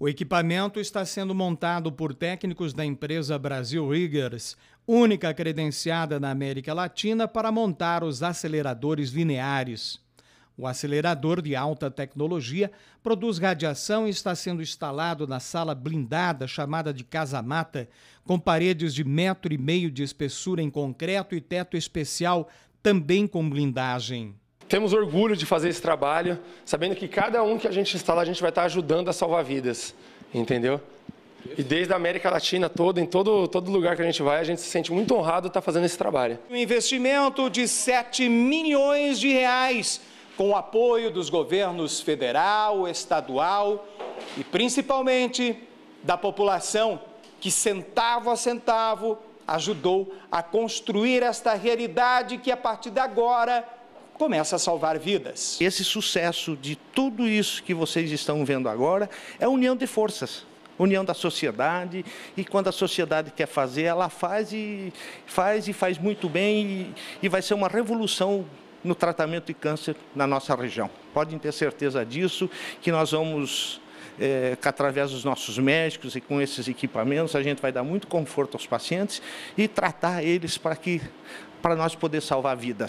O equipamento está sendo montado por técnicos da empresa Brasil Riggers, única credenciada na América Latina para montar os aceleradores lineares. O acelerador de alta tecnologia produz radiação e está sendo instalado na sala blindada chamada de casa-mata, com paredes de metro e meio de espessura em concreto e teto especial, também com blindagem. Temos orgulho de fazer esse trabalho, sabendo que cada um que a gente instala a gente vai estar ajudando a salvar vidas, entendeu? E desde a América Latina toda, em todo, todo lugar que a gente vai, a gente se sente muito honrado estar fazendo esse trabalho. Um investimento de 7 milhões de reais, com o apoio dos governos federal, estadual e principalmente da população que centavo a centavo ajudou a construir esta realidade que a partir de agora começa a salvar vidas. Esse sucesso de tudo isso que vocês estão vendo agora é união de forças união da sociedade e quando a sociedade quer fazer, ela faz e faz e faz muito bem e, e vai ser uma revolução no tratamento de câncer na nossa região. Podem ter certeza disso, que nós vamos é, que através dos nossos médicos e com esses equipamentos, a gente vai dar muito conforto aos pacientes e tratar eles para que para nós poder salvar vidas.